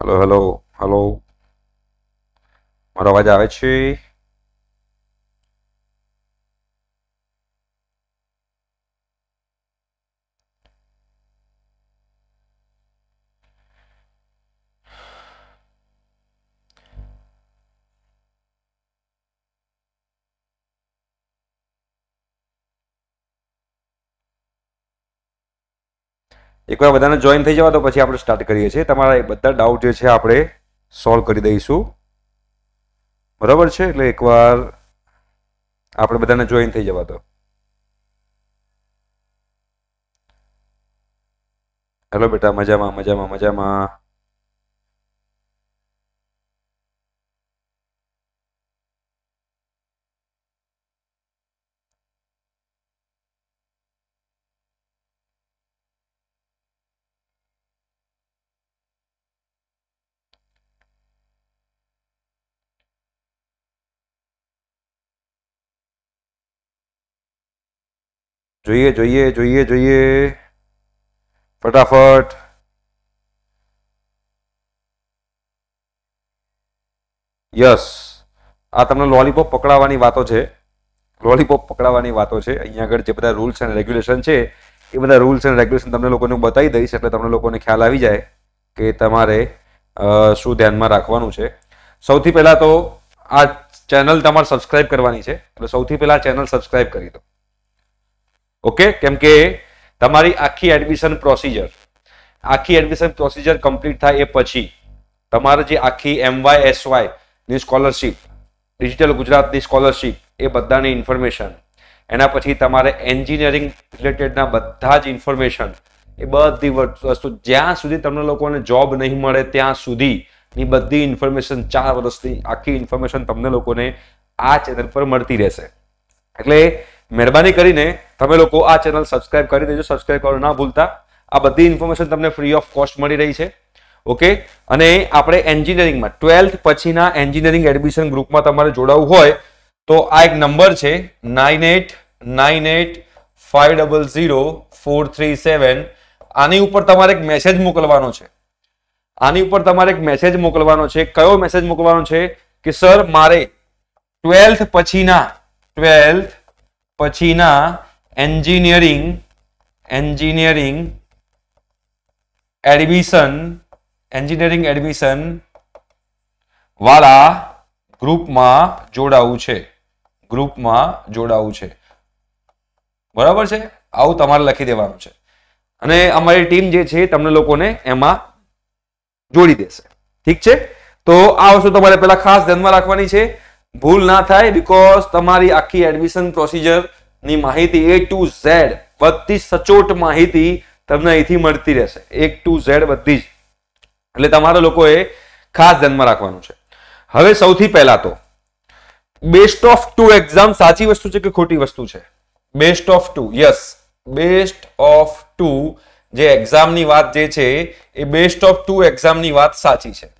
Hello hello hello મારો અવાજ આવે છે એકવાર બધાને જોઈન થઈ જવા તો પછી આપણે સ્ટાર્ટ કરીએ છીએ તમારા એ બધા ડાઉટ જે છે આપણે સોલ્વ કરી દઈશું બરાબર છે એટલે એકવાર આપણે બધાને જોઈન થઈ જવા તો હેલો બેટા મજામાં મજામાં મજામાં જોઈએ જોઈએ જોઈએ જોઈએ ફટાફટ યસ આ તમને લોલીપોપ પકડાવવાની વાતો છે લોલીપોપ પકડાવવાની વાતો છે અહીંયા આગળ જે બધા રૂલ્સ એન્ડ રેગ્યુલેશન છે એ બધા રૂલ્સ એન્ડ રેગ્યુલેશન તમને લોકોને બતાવી દઈશ એટલે તમને લોકોને ખ્યાલ આવી જાય કે તમારે શું ધ્યાનમાં રાખવાનું છે સૌથી પહેલાં તો આ ચેનલ તમારે સબસ્ક્રાઇબ કરવાની છે એટલે સૌથી પહેલાં ચેનલ સબસ્ક્રાઇબ કરી દો ઓકે કેમ કે તમારી આખી એડમિશન પ્રોસિજર આખી એડમિશન પ્રોસિજર કમ્પ્લીટ થાય એ પછી તમારે જે આખી એમવાય એસ ની સ્કોલરશીપ ડિજિટલ ગુજરાતની સ્કોલરશીપ એ બધાની ઇન્ફોર્મેશન એના પછી તમારે એન્જિનિયરિંગ રિલેટેડના બધા જ ઇન્ફોર્મેશન એ બધી વસ્તુ જ્યાં સુધી તમને લોકોને જોબ નહીં મળે ત્યાં સુધીની બધી ઇન્ફોર્મેશન ચાર વર્ષની આખી ઇન્ફોર્મેશન તમને લોકોને આ ચેનલ પર મળતી રહેશે એટલે મહેરબાની કરીને તમે લોકો આ ચેનલ સબસ્ક્રાઇબ કરી દેજો સબસ્ક્રાઇબ કરવાનું ના ભૂલતા આ બધી ઇન્ફોર્મેશન તમને ફ્રી ઓફ કોસ્ટ મળી રહી છે ઓકે અને આપણે એન્જિનિયરિંગમાં ટ્વેલ્થ પછીના એન્જિનિયરિંગ એડમિશન ગ્રુપમાં તમારે જોડાવવું હોય તો આ એક નંબર છે nine eight nine eight five double zero four three seven આની ઉપર તમારે એક મેસેજ મોકલવાનો છે આની ઉપર તમારે એક મેસેજ મોકલવાનો છે કયો મેસેજ મોકલવાનો છે કે સર મારે ટ્વેલ્થ પછીના ટ્વેલ્થ પછીના engineering engineering admission engineering admission વાળા ગ્રુપમાં જોડાવું છે ગ્રુપમાં જોડાવું છે બરાબર છે આવું તમારે લખી દેવાનું છે અને અમારી ટીમ જે છે તમને લોકોને એમાં જોડી દેશે ઠીક છે તો આ વસ્તુ તમારે પહેલા ખાસ ધ્યાનમાં રાખવાની છે ભૂલ ના થાય બીકોઝ તમારી આખી એડમિશન પ્રોસિજરની માહિતી એ ટુ ઝેડ બધી સચોટ માહિતી તમને અહીંથી મળતી રહેશે એક ટુ ઝેડ બધી જ એટલે તમારા લોકોએ ખાસ ધ્યાનમાં રાખવાનું છે હવે સૌથી પહેલા તો બેસ્ટ ઓફ ટુ એક્ઝામ સાચી વસ્તુ છે કે ખોટી વસ્તુ છે best of two yes best of two જે એક્ઝામની વાત જે છે એ બેસ્ટ ઓફ ટુ એક્ઝામની વાત સાચી છે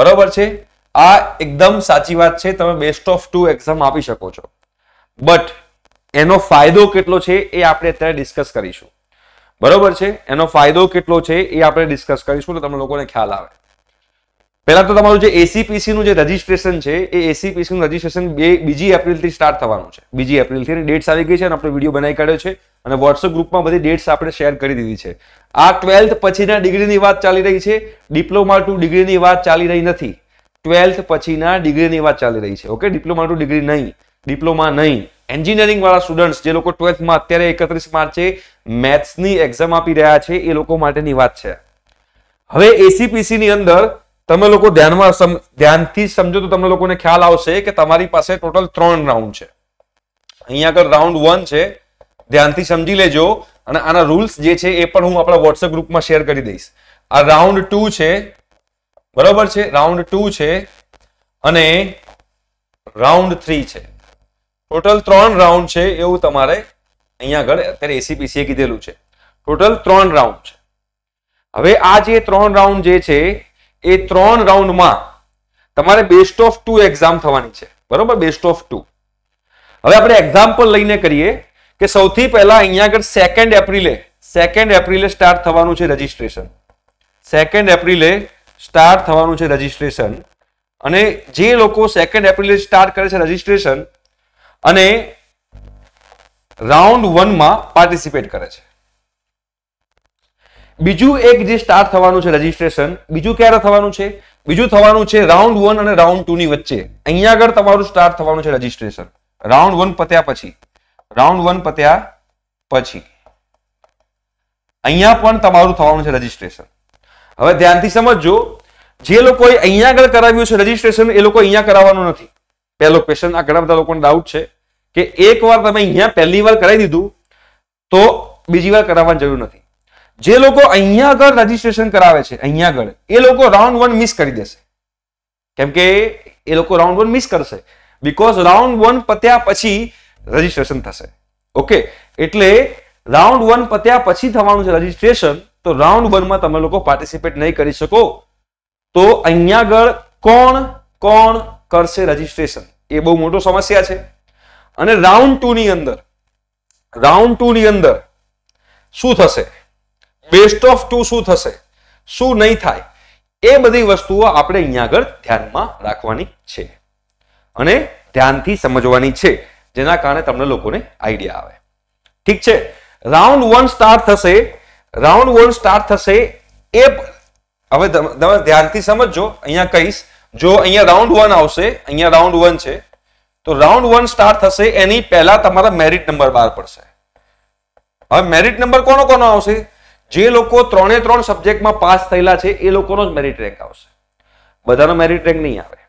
બરોબર છે આ એકદમ સાચી વાત છે તમે બેસ્ટ ઓફ ટુ એક્ઝામ આપી શકો છો બટ એનો ફાયદો કેટલો છે એ આપણે અત્યારે ડિસ્કસ કરીશું બરોબર છે એનો ફાયદો કેટલો છે એ આપણે ડિસ્કસ કરીશું તો તમને લોકોને ખ્યાલ આવે પહેલાં તો તમારું જે એસીપીસીનું જે રજિસ્ટ્રેશન છે એ એસીપીસી નું બે બીજી એપ્રિલથી સ્ટાર્ટ થવાનું છે બીજી એપ્રિલથી ડેટ્સ આવી ગઈ છે અને આપણે વિડીયો બનાવી કાઢ્યો છે અને વોટ્સઅપ ગ્રુપમાં બધી ડેટ્સ આપણે શેર કરી દીધી છે આ ટ્વેલ્થ પછીના ડિગ્રીની વાત ચાલી રહી છે ડિપ્લોમા ટુ ડિગ્રીની વાત ચાલી રહી નથી ટ્વેલ્થ પછીના ડિગ્રીની વાત ચાલી રહી છે ઓકે ડિપ્લોમા ટુ ડિગ્રી નહીં ડિપ્લોમા નહીં એન્જિનિયરિંગ વાળા સ્ટુડન્ટ્સ જે લોકો ટ્વેલ્થમાં અત્યારે એકત્રીસ માર્ચે મેથ્સની એક્ઝામ આપી રહ્યા છે એ લોકો માટેની વાત છે હવે એસીપીસીની અંદર તમે લોકો ધ્યાનમાં ધ્યાનથી સમજો તો તમને લોકોને ખ્યાલ આવશે કે તમારી પાસે ટોટલ ત્રણ રાઉન્ડ છે અહીંયા આગળ રાઉન્ડ વન છે ધ્યાનથી સમજી લેજો અને આના રૂલ્સ જે છે એ પણ હું આપણા વોટ્સએપ ગ્રુપમાં શેર કરી દઈશ આ રાઉન્ડ ટુ છે બરોબર છે રાઉન્ડ ટુ છે અને રાઉન્ડ થ્રી છે ટોટલ ત્રણ રાઉન્ડ છે એવું તમારે અહીંયા આગળ અત્યારે એસીપીસીએ કીધેલું છે ટોટલ ત્રણ રાઉન્ડ છે હવે આ જે ત્રણ રાઉન્ડ જે છે એ ત્રણ રાઉન્ડમાં તમારે બેસ્ટ ઓફ ટુ એક્ઝામ થવાની છે બરોબર બેસ્ટ ઓફ ટુ હવે આપણે એક્ઝામ્પલ લઈને કરીએ કે સૌથી પહેલા અહીંયા આગળ સેકન્ડ એપ્રિલે સેકન્ડ એપ્રિલે સ્ટાર્ટ થવાનું છે રજીસ્ટ્રેશન સેકન્ડ એપ્રિલે સ્ટાર્ટ થવાનું છે રજિસ્ટ્રેશન અને જે લોકો સેકન્ડ એપ્રિલે સ્ટાર્ટ કરે છે રજિસ્ટ્રેશન અને રાઉન્ડ વનમાં પાર્ટિસિપેટ કરે છે બીજું એક જે સ્ટાર્ટ થવાનું છે રજીસ્ટ્રેશન બીજું ક્યારે થવાનું છે બીજું થવાનું છે રાઉન્ડ વન અને રાઉન્ડ ટુ ની વચ્ચે અહીંયા આગળ તમારું સ્ટાર્ટ થવાનું છે રજિસ્ટ્રેશન રાઉન્ડ વન પત્યા પછી રાઉન્ડ વન પત્યા પછી અહીંયા પણ તમારું થવાનું છે રજિસ્ટ્રેશન હવે ધ્યાનથી સમજજો જે લોકોએ અહીંયા આગળ કરાવ્યું છે રજીસ્ટ્રેશન એ લોકો અહીંયા કરાવવાનું નથી પહેલો ક્વેશ્ચન આ ઘણા બધા લોકોને ડાઉટ છે કે એકવાર તમે અહીંયા પહેલી વાર કરાવી દીધું તો બીજી વાર કરાવવાની જરૂર નથી જે લોકો અહીંયા આગળ રજીસ્ટ્રેશન કરાવે છે અહીંયા આગળ એ લોકો રાઉન્ડ વન મિસ કરી દેશે કેમ કે એ લોકો રાઉન્ડ વન મિસ કરશે બિકોઝ રાઉન્ડ વન પત્યા પછી રજીસ્ટ્રેશન થશે ઓકે એટલે રાઉન્ડ વન પત્યા પછી થવાનું છે રજીસ્ટ્રેશન તો રાઉન્ડ વનમાં તમે લોકો પાર્ટિસિપેટ નહીં કરી શકો તો અહીંયા આગળ કોણ કોણ કરશે રજીસ્ટ્રેશન એ બહુ મોટો સમસ્યા છે અને રાઉન્ડ ટુ ની અંદર રાઉન્ડ ટુ ની અંદર શું થશે બેસ્ટ ઓફ ટુ શું થશે શું નહીં થાય એ બધી વસ્તુઓ આપણે અહીંયા આગળ ધ્યાનમાં રાખવાની છે અને ધ્યાનથી સમજવાની છે જેના કારણે તમને લોકોને આઈડિયા આવે ઠીક છે રાઉન્ડ વન સ્ટાર્ટ થશે રાઉન્ડ વોલ સ્ટાર્ટ થશે એ હવે તમે ધ્યાનથી સમજો અહીંયા કહીશ જો અહીંયા રાઉન્ડ વન આવશે અહીંયા રાઉન્ડ વન છે તો રાઉન્ડ વન સ્ટાર્ટ થશે એની પહેલા તમારા મેરિટ નંબર બહાર પડશે હવે મેરિટ નંબર કોનો કોનો આવશે જે લોકો ત્રણે ત્રણ સબ્જેક્ટમાં પાસ થયેલા છે એ લોકોનો જ મેરિટ રેન્ક આવશે બધાનો મેરિટ રેન્ક નહીં આવે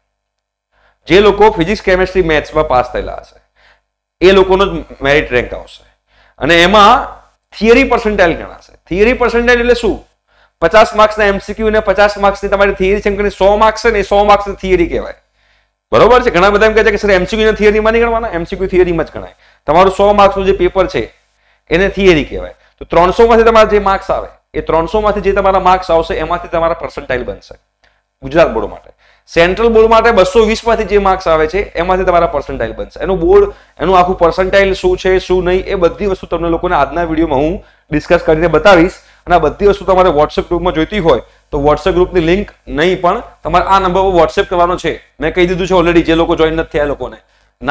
જે લોકો ફિઝિક્સ કેમેસ્ટ્રી મેથ્સમાં પાસ થયેલા હશે એ લોકોનો જ મેરિટ રેન્ક આવશે અને એમાં થિયરી પર્સન્ટાઇલ ગણાશે થિયરી પર્સન્ટાઇલ એટલે શું પચાસ માર્ક્સના એમસીક્યુ ને પચાસ માર્ક્સની તમારી થિયરી છે એમ સો માર્ક્સ છે ને સો માર્ક્સની થિયરી કહેવાય બરોબર છે ઘણા બધા એમ કહે છે કે સર એમસીક્યુ થિયરીમાં નહીં ગણવાના એમસીક્યુ થિયરીમાં જ ગણાય તમારું સો માર્ક્સનું જે પેપર છે એને થિયરી કહેવાય તો ત્રણસો માંથી તમારા જે માર્ક્સ આવે એ ત્રણસો માંથી જે તમારા માર્ક્સ આવશે એમાંથી તમારા પર્સન્ટાઇલ બનશે ગુજરાત બોર્ડ માટે સેન્ટ્રલ બોર્ડ માટે બસો વીસમાંથી જે માર્ક્સ આવે છે એમાંથી તમારા પર્સન્ટાઇલ બનશે એનું બોર્ડ એનું આખું પર્સન્ટાઇલ શું છે શું નહીં એ બધી વસ્તુ તમને લોકોને આજના વિડીયોમાં હું ડિસ્કસ કરીને બતાવીશ અને આ બધી વસ્તુ તમારે વોટ્સએપ ગ્રુપમાં જોઈતી હોય તો વોટ્સએપ ગ્રુપની લિંક નહીં પણ તમારે આ નંબર પર વોટ્સએપ કરવાનો છે મેં કહી દીધું છે ઓલરેડી જે લોકો જોઈન નથી થયા લોકોને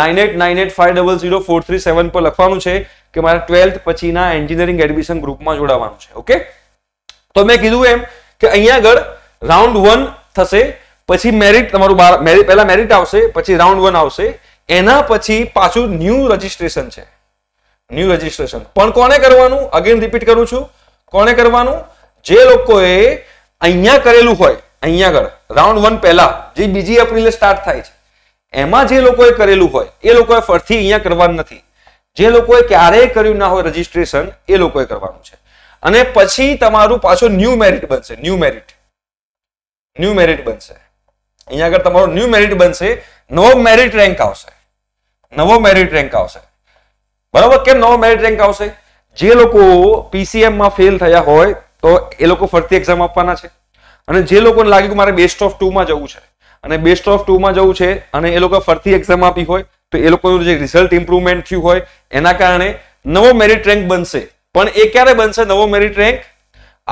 nine eight nine eight five double zero four three seven પર લખવાનું છે કે મારે ટ્વેલ્થ પછીના એન્જિનિયરિંગ એડમિશન ગ્રુપમાં જોડાવાનું છે ઓકે તો મેં કીધું એમ કે અહીંયા આગળ રાઉન્ડ વન થશે પછી મેરિટ તમારું બાર મેરિટ પહેલા મેરિટ આવશે પછી રાઉન્ડ વન આવશે એના પછી પાછું ન્યૂ રજીસ્ટ્રેશન છે ન્યૂ રજીસ્ટ્રેશન પણ કોને કરવાનું અગેન રિપીટ કરું છું કોને કરવાનું જે લોકોએ અહીંયા કરેલું હોય અહીંયા આગળ રાઉન્ડ વન પહેલા જે બીજી એપ્રિલે સ્ટાર્ટ થાય છે એમાં જે લોકોએ કરેલું હોય એ લોકોએ ફરીથી અહીંયા કરવાનું નથી જે લોકોએ ક્યારેય કર્યું ના હોય રજીસ્ટ્રેશન એ લોકોએ કરવાનું છે અને પછી તમારું પાછું ન્યૂ મેરિટ બનશે ન્યૂ મેરિટ ન્યૂ મેરિટ બનશે અહીંયા આગળ તમારો ન્યુ મેરિટ બનશે નવો મેરિટ રેન્ક આવશે નવો મેરિટ રેન્ક આવશે બરાબર કેમ નવો મેરિટ રેન્ક આવશે જે લોકો પીસીએમમાં ફેલ થયા હોય તો એ લોકો ફરતી એક્ઝામ આપવાના છે અને જે લોકોને લાગ્યું કે મારે બેસ્ટ ઓફ ટુમાં જવું છે અને બેસ્ટ ઓફ ટુમાં જવું છે અને એ લોકો ફરતી એક્ઝામ આપી હોય તો એ લોકોનું જે રિઝલ્ટ ઇમ્પ્રુવમેન્ટ થયું હોય એના કારણે નવો મેરિટ રેન્ક બનશે પણ એ ક્યારે બનશે નવો merit rank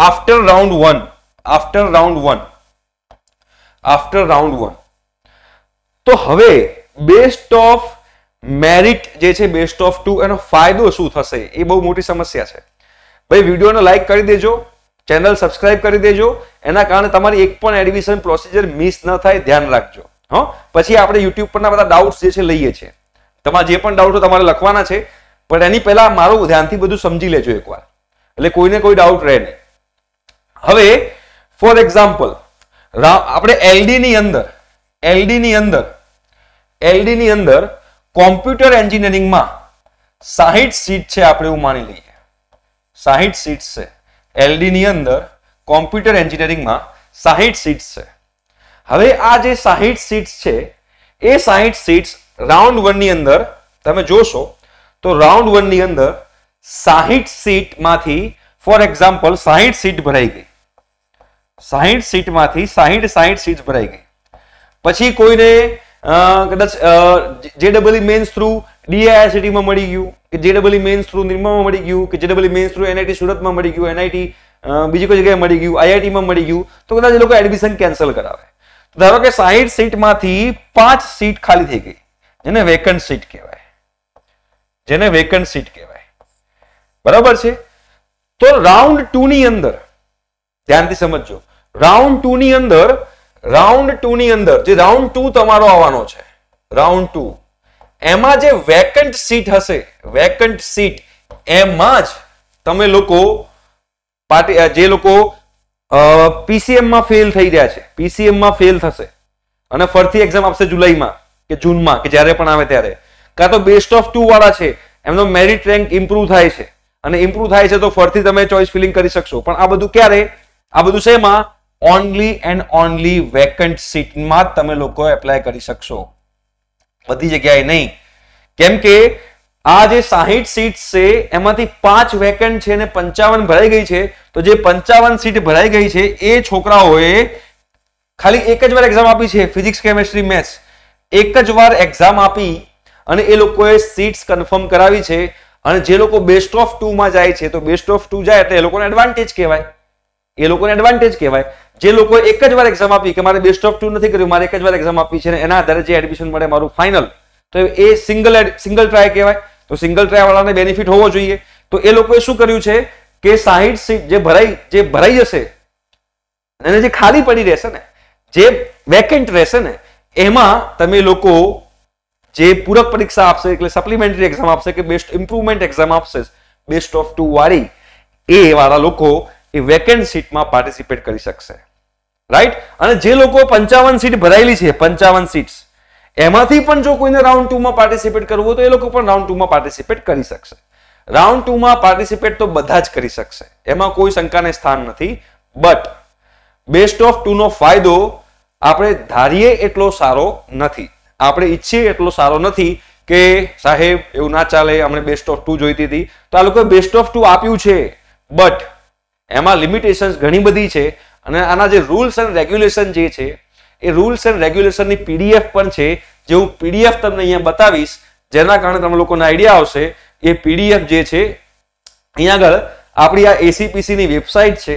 after round one after round one after round one તો હવે બેસ્ટ ઓફ મેરિટ જે છે બેસ્ટ ઓફ ટુ એનો ફાયદો શું થશે એ બહુ મોટી સમસ્યા છે ભાઈ વિડીયોને લાઇક કરી દેજો ચેનલ સબસ્ક્રાઇબ કરી દેજો એના કારણે તમારી એક પણ એડમિશન પ્રોસીજર મિસ ન થાય ધ્યાન રાખજો હો પછી આપણે યુટ્યુબ પરના બધા ડાઉટ્સ જે છે લઈએ છીએ તમારા જે પણ ડાઉટો તમારે લખવાના છે પણ એની પહેલા મારું ધ્યાનથી બધું સમજી લેજો એકવાર એટલે કોઈને કોઈ ડાઉટ રહે નહીં હવે ફોર એક્ઝામ્પલ આપણે એલડી ની અંદર એલડી ની અંદર એલડી ની અંદર કોમ્પ્યુટર એન્જિનિયરિંગમાં સાહીઠ સીટ છે આપણે એવું માની લઈએ સાહીઠ સીટ છે એલડી ની અંદર કોમ્પ્યુટર એન્જિનિયરિંગમાં સાહીઠ સીટ છે હવે આ જે સાહીઠ સીટ્સ છે એ સાહીઠ સીટ્સ રાઉન્ડ વનની અંદર તમે જોશો તો રાઉન્ડ વનની અંદર સાહીઠ સીટમાંથી ફોર એક્ઝામ્પલ સાહીઠ સીટ ભરાઈ ગઈ સાહીઠ સીટમાંથી સાહીઠ સાહીઠ સીટ ભરાઈ ગઈ પછી કોઈને કદાચ જે ડબલઈ મેન્સ થ્રુ ડીઆઈઆરસીટીમાં મળી ગયું કે જે ડબલઈ મેન્સ થ્રુ નિર્મામાં મળી ગયું કે જે ડબલઈ મેન્સ થ્રુ એનઆઈટી સુરતમાં મળી ગયું એનઆઈટી બીજી કોઈ જગ્યાએ મળી ગયું આઈઆઈટીમાં મળી ગયું તો કદાચ એ લોકો એડમિશન કેન્સલ કરાવે ધારો કે સાહીઠ સીટમાંથી પાંચ સીટ ખાલી થઈ ગઈ એને વેકન્ટ સીટ કહેવાય જેને વેકન્ટ સીટ કહેવાય બરાબર છે તો રાઉન્ડ ટુ ની અંદર ધ્યાનથી સમજજો રાઉન્ડ ટુ ની અંદર રાઉન્ડ ટુ ની અંદર જે રાઉન્ડ ટુ તમારો આવવાનો છે રાઉન્ડ ટુ એમાં જે વેકન્ટ સીટ હશે વેકન્ટ સીટ એમાં જ તમે લોકો પાર્ટી જે લોકો પીસીએમમાં ફેલ થઈ રહ્યા છે પીસીએમમાં ફેલ થશે અને ફરીથી એક્ઝામ આપશે જુલાઈમાં કે જૂનમાં કે જ્યારે પણ આવે ત્યારે કાં તો બેસ્ટ ઓફ ટુ વાળા છે એમનો મેરિટ રેન્ક ઇમ્પ્રુવ થાય છે અને ઇમ્પ્રુવ થાય છે તો ફરીથી તમે ચોઇસ ફિલિંગ કરી શકશો પણ આ બધું ક્યારે આ બધું છે એમાં ઓનલી એન્ડ ઓનલી વેકન્ટ સીટમાં જ તમે લોકો એપ્લાય કરી શકશો બધી જગ્યાએ નહીં કેમ કે આ જે સાહીઠ સીટ છે એમાંથી પાંચ વેકન્ટ છે અને પંચાવન ભરાઈ ગઈ છે તો જે પંચાવન સીટ ભરાઈ ગઈ છે એ છોકરાઓએ ખાલી એક જ વાર એક્ઝામ આપી છે ફિઝિક્સ કેમેસ્ટ્રી મેથ્સ એક જ વાર એક્ઝામ આપી અને એ લોકોએ સીટ્સ કન્ફર્મ કરાવી છે અને જે લોકો બેસ્ટ ઓફ ટુમાં જાય છે તો બેસ્ટ ઓફ ટુ જાય એટલે એ લોકોને એડવાન્ટેજ કહેવાય એ લોકોને એડવાન્ટેજ કહેવાય જે લોકો એક જ વાર એક્ઝામ આપી કે મારે બેસ્ટ ઓફ ટુ નથી કર્યું મારે એક જ વાર એક્ઝામ આપી છે અને એના આધારે જે એડમિશન મળે મારું ફાઇનલ તો એ સિંગલ સિંગલ ટ્રાય કહેવાય તો સિંગલ ટ્રાય વાળાને બેનિફિટ હોવો જોઈએ તો એ લોકોએ શું કર્યું છે કે સાહીઠ સીટ જે ભરાઈ જે ભરાઈ જશે અને જે ખાલી પડી રહેશે ને જે વેકેન્ટ રહેશે ને એમાં તમે લોકો જે પૂરક પરીક્ષા આપશે એટલે સપ્લિમેન્ટરી એક્ઝામ આપશે કે બેસ્ટ ઇમ્પ્રુવમેન્ટ એક્ઝામ આપશે બેસ્ટ ઓફ ટુ વાળી એ વાળા લોકો એ વેકેન્ટ સીટમાં પાર્ટિસિપેટ કરી શકશે રાઈટ અને જે લોકો પંચાવન સીટ ભરાયેલી છે પંચાવન સીટ્સ એમાંથી પણ જો કોઈને રાઉન્ડ ટુમાં પાર્ટિસિપેટ કરવું હોય તો એ લોકો પણ રાઉન્ડ ટુમાં પાર્ટિસિપેટ કરી શકશે રાઉન્ડ ટુમાં પાર્ટિસિપેટ તો બધા જ કરી શકશે એમાં કોઈ શંકાને સ્થાન નથી બટ બેસ્ટ ઓફ ટુનો ફાયદો આપણે ધારીએ એટલો સારો નથી આપણે ઈચ્છીએ એટલો સારો નથી કે સાહેબ એવું ના ચાલે અમને બેસ્ટ ઓફ ટુ જોઈતી હતી તો આ લોકોએ બેસ્ટ ઓફ ટુ આપ્યું છે બટ એમાં લિમિટેશન્સ ઘણી બધી છે અને આના જે રૂલ્સ એન્ડ રેગ્યુલેશન જે છે એ રૂલ્સ એન્ડ રેગ્યુલેશનની પીડીએફ પણ છે જે હું પીડીએફ તમને અહીંયા બતાવીશ જેના કારણે તમે લોકોને આઈડિયા આવશે એ પીડીએફ જે છે અહીંયા આગળ આપણી આ એસીપીસીની વેબસાઇટ છે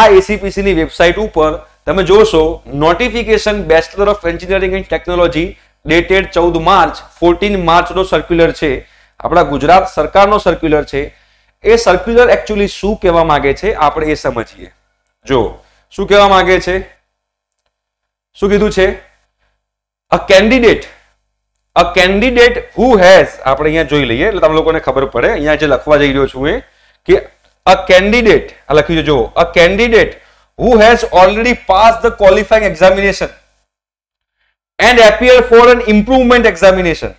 આ એસીપીસીની વેબસાઇટ ઉપર તમે જોશો notification bachelor of engineering and technology dated ચૌદ માર્ચ ફોર્ટીન માર્ચનો સર્ક્યુલર છે આપણા ગુજરાત સરકારનો સર્ક્યુલર છે એ સર્ક્યુલર એકચ્યુઅલી શું કહેવા માંગે છે આપણે એ સમજીએ જો શું કહેવા માંગે છે શું કીધું છે a candidate a candidate who has આપણે અહીંયા જોઈ લઈએ એટલે તમે લોકોને ખબર પડે અહીંયા જે લખવા જઈ રહ્યો છું એ કે અ કેન્ડિડેટ આ લખ્યું છે જો a candidate who has already pass the qualifying examination and appear for an improvement examination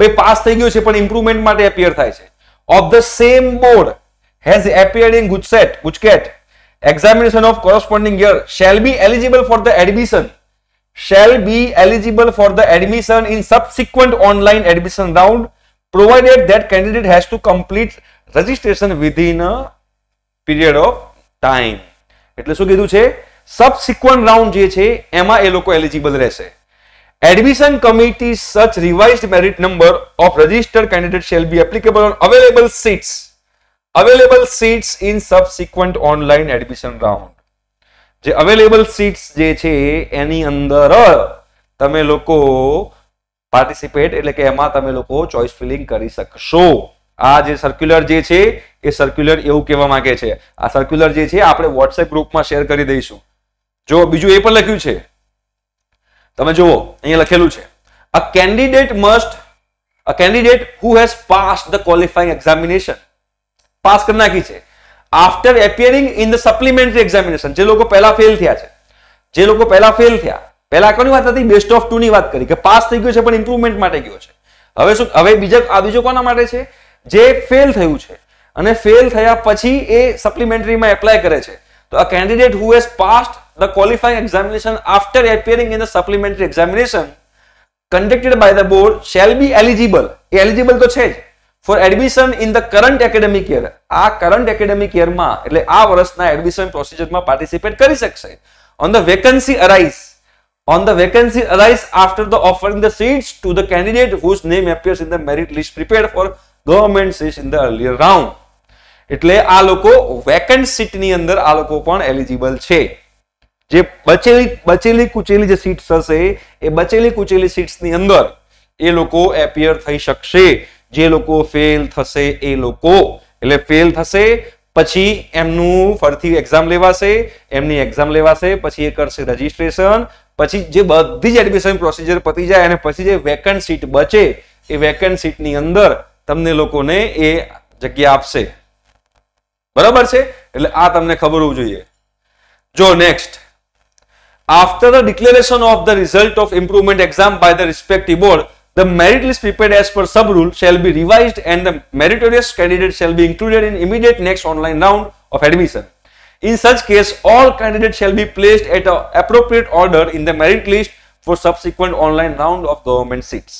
ભાઈ પાસ થઈ ગયો છે પણ ઇમ્પ્રુવમેન્ટ માટે એપિયર થાય છે of the same board has appeared in Gujarat, Gujarat, examination of corresponding year shall be eligible for the admission shall be eligible for the admission in subsequent online admission round provided that candidate has to complete registration within a period of time એટલે શું કીધું છે subsequent round જે છે એમાં એ લોકો eligible રહેશે Admission committee such revised merit number of registered candidates shall be applicable on available seats. Available seats in subsequent online admission round. જે અવેલેબલ સીટ્સ જે છે એની અંદર તમે લોકો પાર્ટિસિપેટ એટલે કે એમાં તમે લોકો ચોઇસ ફિલિંગ કરી શકશો આ જે સર્ક્યુલર જે છે એ સર્ક્યુલર એવું કહેવા માંગે છે આ સર્ક્યુલર જે છે આપણે વોટ્સએપ ગ્રુપમાં શેર કરી દઈશું જો બીજું એ પણ લખ્યું છે તમે જુઓ અહીંયા લખેલું છે a candidate must a candidate who has pass the qualifying examination pass કરી નાખી છે after appearing in the supplementary examination જે લોકો પહેલા ફેલ થયા છે જે લોકો પહેલા ફેલ થયા પહેલા કોની વાત હતી બેસ્ટ ઓફ ટુ ની વાત કરી કે પાસ થઈ ગયો છે પણ ઇમ્પ્રુવમેન્ટ માટે ગયો છે હવે શું હવે બીજા આ બીજો કોના માટે છે જે ફેલ થયું છે અને ફેલ થયા પછી એ સપ્લિમેન્ટરીમાં એપ્લાય કરે છે તો આ candidate who has passed the qualifying examination after appearing in the supplementary examination conducted by the board shall be eligible એ eligible તો છે જ for admission in the current academic year આ કરંટ એકેડેમિક યરમાં એટલે આ વર્ષના એડમિશન પ્રોસિજરમાં પાર્ટિસિપેટ કરી શકશે on the vacancy arise on the vacancy arise after the offering the seats to the candidate whose name appears in the merit list prepared for government seats in the earlier round એટલે આ લોકો vacant સીટની અંદર આ લોકો પણ eligible છે જે બચેલી બચેલી કુચેલી જે સીટ્સ હશે એ બચેલી કુચેલી સીટ્સની અંદર એ લોકો એપિયર થઈ શકશે જે લોકો ફેલ થશે એ લોકો એટલે ફેલ થશે પછી એમનું ફરીથી એક્ઝામ લેવાશે એમની એક્ઝામ લેવાશે પછી એ કરશે રજીસ્ટ્રેશન પછી જે બધી જ એડમિશન પ્રોસીજર પતી જાય અને પછી જે વેકન્ટ સીટ બચે એ વેકન્ટ સીટની અંદર તમને લોકોને એ જગ્યા આપશે બરાબર છે એટલે આ તમને ખબર હોવું જોઈએ જો next After the declaration of the result of improvement exam by the respective board, the merit list prepared as per sub rule shall be revised and the meritorious candidate shall be included in immediate next online round of admission. In such case, all candidates shall be placed at an appropriate order in the merit list for subsequent online round of government seats.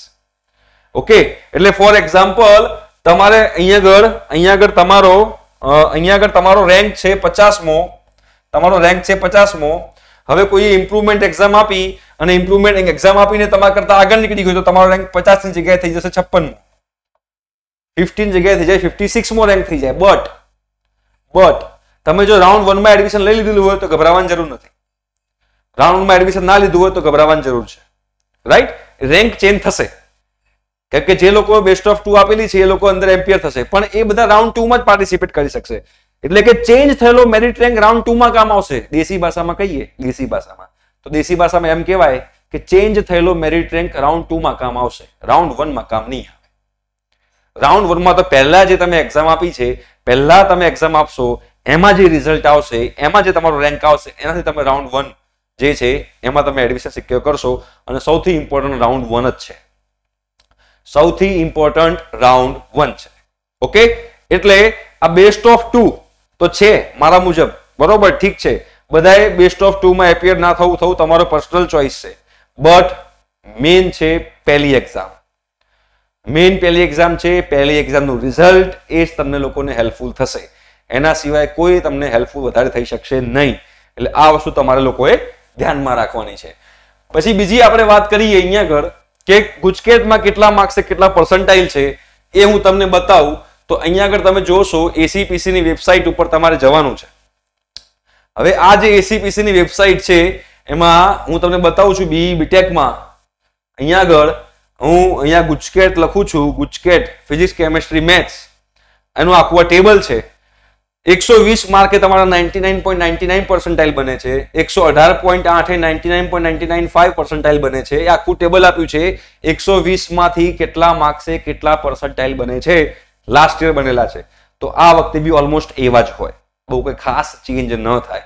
Okay, એટલે for example, તમારે અહીંયા આગળ અહીંયા આગળ તમારો અહીંયા આગળ તમારો રેન્ક છે પચાસમો તમારો રેન્ક છે પચાસમો હવે કોઈ ઇમ્પ્રુવમેન્ટ એક્ઝામ આપી અને ઇમ્પ્રુવમેન્ટ એક્ઝામ આપીને તમારા કરતા આગળ નીકળી ગયો તો તમારો રેન્ક પચાસની જગ્યાએ થઈ જશે છપ્પનમો ફિફ્ટીન જગ્યાએ થઈ જાય ફિફ્ટી સિક્સમો રેન્ક થઈ જાય બટ બટ તમે જો રાઉન્ડ વનમાં એડમિશન લઈ લીધેલું હોય તો ગભરાવાની જરૂર નથી રાઉન્ડ વનમાં એડમિશન ના લીધું હોય તો ગભરાવાની જરૂર છે રાઈટ રેન્ક ચેન્જ થશે કેમ કે જે લોકો બેસ્ટ ઓફ ટુ આપેલી છે એ લોકો અંદર એમ્પિયર થશે પણ એ બધા રાઉન્ડ ટુમાં જ પાર્ટિસિપેટ કરી શકશે એટલે કે ચેન્જ થયેલો મેરિટ રેન્ક રાઉન્ડ ટુ માં કામ આવશે દેશી ભાષામાં કહીએ દેશી ભાષામાં તો દેશી ભાષામાં એમ કહેવાય કે ચેન્જ થયેલો મેરિટ રેન્ક રાઉન્ડ ટુ માં કામ આવશે રાઉન્ડ વન માં કામ નહીં આવે રાઉન્ડ વન માં તો પહેલા જે તમે એક્ઝામ આપી છે પહેલા તમે એક્ઝામ આપશો એમાં જે રિઝલ્ટ આવશે એમાં જે તમારો રેન્ક આવશે એનાથી તમે રાઉન્ડ વન જે છે એમાં તમે એડમિશન સિક્યોર કરશો અને સૌથી ઇમ્પોર્ટન્ટ રાઉન્ડ વન જ છે સૌથી ઇમ્પોર્ટન્ટ રાઉન્ડ વન છે ઓકે એટલે આ બેસ્ટ ઓફ ટુ તો છે મારા મુજબ બરોબર ઠીક છે બધાએ બેસ્ટ ઓફ ટુ માં એપિયર ના થવું થવું તમારો પર્સનલ ચોઇસ છે બટ મેઇન છે પહેલી એક્ઝામ મેઇન પહેલી એક્ઝામ છે પહેલી એક્ઝામનું રિઝલ્ટ એ જ તમને લોકોને હેલ્પફુલ થશે એના સિવાય કોઈ તમને હેલ્પફુલ વધારે થઈ શકશે નહીં એટલે આ વસ્તુ તમારે લોકોએ ધ્યાનમાં રાખવાની છે પછી બીજી આપણે વાત કરીએ અહીંયા આગળ કે ગુજકેટમાં કેટલા માર્ક્સ છે કેટલા પર્સન્ટાઇલ છે એ હું તમને બતાવું તો અહીંયા આગળ તમે જોશો એસીપીસી ની વેબસાઇટ ઉપર તમારે જવાનું છે હવે આ જે એસીપીસી ની વેબસાઇટ છે એમાં હું તમને બતાવું છું બી બીટેકમાં e e અહીંયા આગળ હું અહીંયા ગુજકેટ લખું છું ગુજકેટ ફિઝિક્સ કેમેસ્ટ્રી મેથ્સ એનું આખું ટેબલ છે એકસો વીસ માર્કે તમારા ninety nine point ninety nine percentile બને છે એકસો અઢાર પોઈન્ટ આઠે ninety nine point ninety nine five percentile બને છે એ આખું ટેબલ આપ્યું છે એકસો વીસમાંથી કેટલા માર્ક્સે કેટલા પર્સન્ટાઇલ બને છે લાસ્ટ યર બનેલા છે તો આ વખતે બી ઓલમોસ્ટ એવા જ હોય બહુ કોઈ ખાસ ચેન્જ ન થાય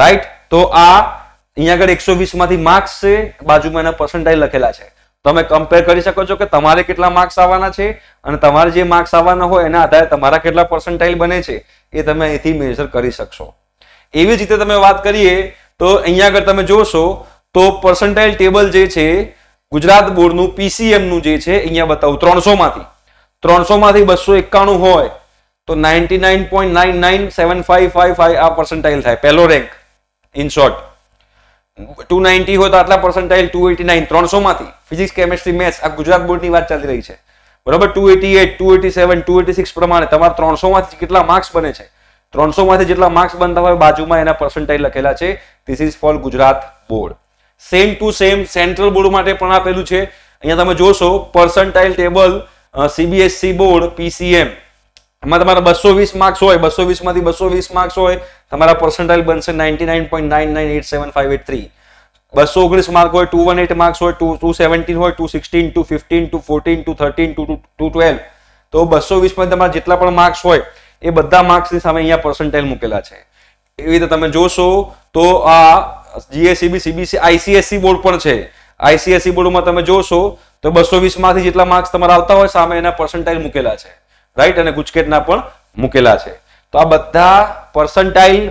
રાઈટ તો આ અહીંયા આગળ એકસો વીસમાંથી માર્ક્સ છે બાજુમાં એના પર્સન્ટાઇલ લખેલા છે તમે કમ્પેર કરી શકો છો કે તમારે કેટલા માર્ક્સ આવવાના છે અને તમારે જે માર્ક્સ આવવાના હોય એના આધારે તમારા કેટલા પર્સન્ટાઇલ બને છે એ તમે અહીંથી મેઝર કરી શકશો એવી જ રીતે તમે વાત કરીએ તો અહીંયા આગળ તમે જોશો તો પર્સન્ટાઇલ ટેબલ જે છે ગુજરાત બોર્ડનું પીસીએમનું જે છે અહીંયા બતાવું ત્રણસોમાંથી ત્રણસો માંથી બસો એકાણું હોય તો ninety nine point nine nine seven five five five આ પર્સન્ટાઇલ થાય પહેલો rank in short two ninety હોય તો આટલા પર્સન્ટાઇલ ટુ એટી નાઇન ત્રણસો માંથી ફિઝિક્સ કેમેસ્ટ્રી મેથ્સ આ ગુજરાત બોર્ડની વાત ચાલી રહી છે બરાબર two eighty eight two eighty seven two eighty six પ્રમાણે તમારે ત્રણસો માંથી કેટલા માર્ક્સ બને છે ત્રણસો માંથી જેટલા માર્ક્સ બનતા હોય બાજુમાં એના પર્સન્ટાઇલ લખેલા છે this is for Gujarat board same to same central board માટે પણ આપેલું છે અહીંયા તમે જોશો percentile table CBSE board PCM એમાં તમારા બસો વીસ માર્ક્સ હોય બસો વીસમાંથી બસો વીસ માર્ક્સ હોય તમારા પર્સન્ટાઇલ બનશે ninety nine point nine nine eight seven five eight three બસો ઓગણીસ માર્ક હોય ટુ વન એટ માર્ક્સ હોય ટુ ટુ સેવન્ટીન હોય two sixteen two fifteen two fourteen two thirteen two two twelve તો બસો વીસમાં તમારા જેટલા પણ માર્ક્સ હોય એ બધા માર્ક્સની સામે અહીંયા પર્સન્ટાઇલ મૂકેલા છે એવી રીતે તમે જોશો તો આ જીએસસીબી સીબીસી આઈસીએસસી બોર્ડ પણ છે આઈસીએસસી બોર્ડમાં e તમે જોશો તો બસો વીસમાંથી જેટલા માર્ક્સ તમારા આવતા હોય સામે એના પર્સન્ટાઇલ મૂકેલા છે રાઈટ અને ગુજકેટના પણ મૂકેલા છે તો આ બધા પર્સન્ટાઇલ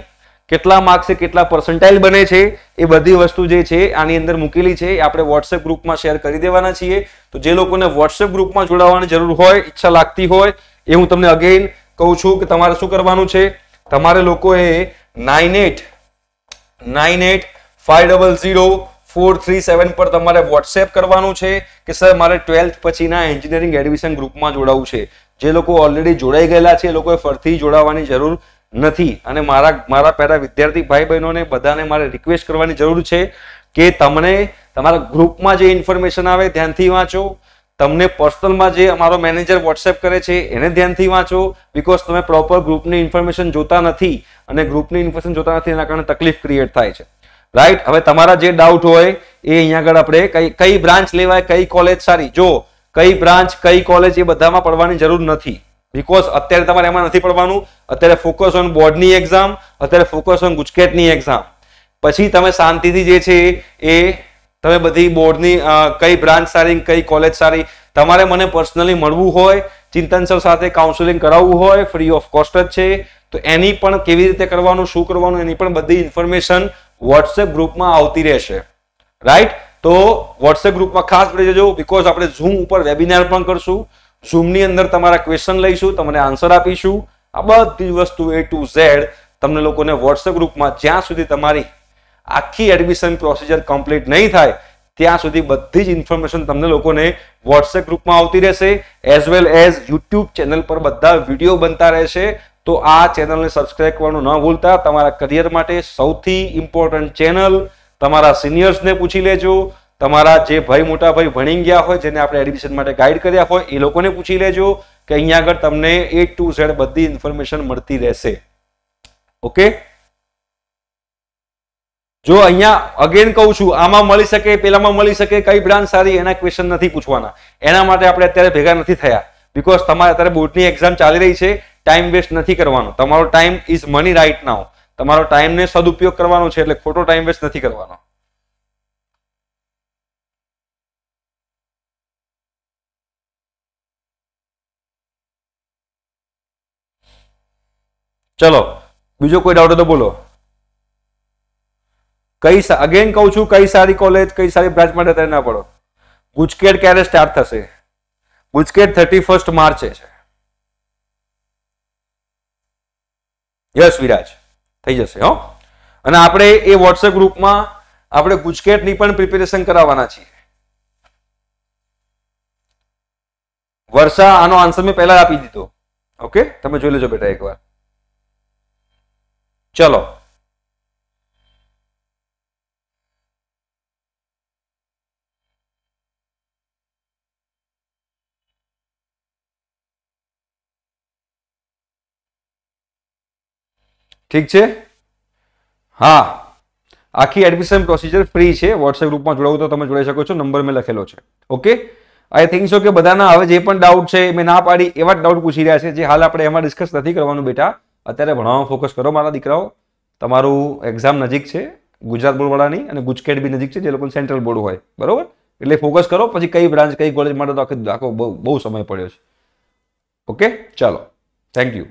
કેટલા માર્ક્સે કેટલા પર્સન્ટાઇલ બને છે એ બધી વસ્તુ જે છે આની અંદર મૂકેલી છે એ આપણે વોટ્સએપ ગ્રુપમાં શેર કરી દેવાના છીએ તો જે લોકોને વોટ્સએપ ગ્રુપમાં જોડાવાની જરૂર હોય ઈચ્છા લાગતી હોય એ હું તમને અગેન કહું છું કે તમારે શું કરવાનું છે તમારે લોકોએ nine eight nine eight five double zero four three seven પર તમારે વોટ્સએપ કરવાનું છે કે સર મારે ટ્વેલ્થ પછીના એન્જિનિયરિંગ એડમિશન ગ્રુપમાં જોડાવું છે જે લોકો ઓલરેડી જોડાઈ ગયેલા છે એ લોકોએ ફરીથી જોડાવાની જરૂર નથી અને મારા મારા પહેલા વિદ્યાર્થી ભાઈ બહેનોને બધાને મારે રિક્વેસ્ટ કરવાની જરૂર છે કે તમને તમારા ગ્રુપમાં જે ઇન્ફોર્મેશન આવે ધ્યાનથી વાંચો તમને પર્સનલમાં જે અમારો મેનેજર વોટ્સએપ કરે છે એને ધ્યાનથી વાંચો બિકોઝ તમે પ્રોપર ગ્રુપની ઇન્ફોર્મેશન જોતા નથી અને ગ્રુપની ઇન્ફોર્મેશન જોતા નથી એના કારણે તકલીફ ક્રિએટ થાય છે રાઈટ હવે તમારા જે ડાઉટ હોય એ અહીંયા આગળ આપણે કઈ કઈ બ્રાન્ચ લેવાય કઈ કોલેજ સારી જો કઈ બ્રાન્ચ કઈ કોલેજ એ બધામાં પડવાની જરૂર નથી બીકોઝ અત્યારે તમારે એમાં નથી પડવાનું અત્યારે ફોકસ ઓન બોર્ડની એક્ઝામ અત્યારે ફોકસ ઓન ગુજકેટની એક્ઝામ પછી તમે શાંતિથી જે છે એ તમે બધી બોર્ડની કઈ બ્રાન્ચ સારી કઈ કોલેજ સારી તમારે મને પર્સનલી મળવું હોય ચિંતન સર સાથે કાઉન્સેલિંગ કરાવવું હોય ફ્રી ઓફ કોસ્ટ જ છે તો એની પણ કેવી રીતે કરવાનું શું કરવાનું એની પણ બધી ઇન્ફોર્મેશન વોટ્સએપ ગ્રુપમાં આવતી રહેશે રાઈટ તો વોટ્સએપ ગ્રુપમાં ખાસ કરી જજો બિકોઝ આપણે ઝૂમ ઉપર વેબિનાર પણ કરશું ઝૂમની અંદર તમારા ક્વેશ્ચન લઈશું તમને આન્સર આપીશું આ બધી વસ્તુ એ ટુ ઝેડ તમને લોકોને વોટ્સએપ ગ્રુપમાં જ્યાં સુધી તમારી આખી એડમિશન પ્રોસિજર કમ્પ્લીટ નહીં થાય ત્યાં સુધી બધી જ ઇન્ફોર્મેશન તમને લોકોને વોટ્સએપ ગ્રુપમાં આવતી રહેશે as well as YouTube channel પર બધા વિડીયો બનતા રહેશે તો આ ચેનલને સબસ્ક્રાઇબ કરવાનું ન ભૂલતા તમારા કરિયર માટે સૌથી ઇમ્પોર્ટન્ટ ચેનલ તમારા સિનિયર્સને પૂછી લેજો તમારા જે ભાઈ મોટા ભાઈ ભણી ગયા હોય જેને આપણે એડમિશન માટે ગાઈડ કર્યા હોય એ લોકોને પૂછી લેજો કે અહીંયા આગળ તમને એ ટુ ઝેડ બધી ઇન્ફોર્મેશન મળતી રહેશે ઓકે જો અહીંયા અગેન કહું છું આમાં મળી શકે પેલામાં મળી શકે કઈ બ્રાન્ચ સારી એના ક્વેશ્ચન નથી પૂછવાના એના માટે આપણે અત્યારે ભેગા નથી થયા બિકોઝ તમારે અત્યારે બોર્ડની એક્ઝામ ચાલી રહી છે ટાઈમ વેસ્ટ નથી કરવાનો તમારો time is money right now તમારો ટાઈમને સદુપયોગ કરવાનો છે એટલે ખોટો ટાઈમ વેસ્ટ નથી કરવાનો ચલો બીજો કોઈ ડાઉટ તો બોલો કઈ અગેન કહું છું કઈ સારી કોલેજ કઈ સારી બ્રાન્ચ માટે તૈયાર ના પડો ગુજકેટ ક્યારે સ્ટાર્ટ થશે ગુજકેટ થર્ટી ફર્સ્ટ માર્ચે છે યસ વિરાજ થઈ જશે હો અને આપણે એ વોટ્સએપ ગ્રુપમાં આપણે ગુજકેટની પણ પ્રિપેરેશન કરાવવાના છીએ વર્ષા આનો આન્સર મેં પહેલા આપી દીધો ઓકે તમે જોઈ લેજો બેટા એકવાર ચલો ઠીક છે હા આખી એડમિશન પ્રોસિજર ફ્રી છે વોટ્સએપ ગ્રુપમાં જોડાવું તો તમે જોડાઈ શકો છો નંબર મેં લખેલો છે ઓકે આઈ થિંક સો કે બધાના હવે જે પણ ડાઉટ છે મેં ના પાડી એવા જ ડાઉટ પૂછી રહ્યા છે જે હાલ આપણે એમાં ડિસ્કસ નથી કરવાનું બેટા અત્યારે ભણવામાં ફોકસ કરો મારા દીકરાઓ તમારું એક્ઝામ નજીક છે ગુજરાત બોર્ડવાળાની અને ગુજકેટ બી નજીક છે જે લોકોને સેન્ટ્રલ બોર્ડ હોય બરાબર એટલે ફોકસ કરો પછી કઈ બ્રાન્ચ કઈ કોલેજ માટે તો આખો આખો બહુ સમય પડ્યો છે ઓકે ચાલો થેન્ક યુ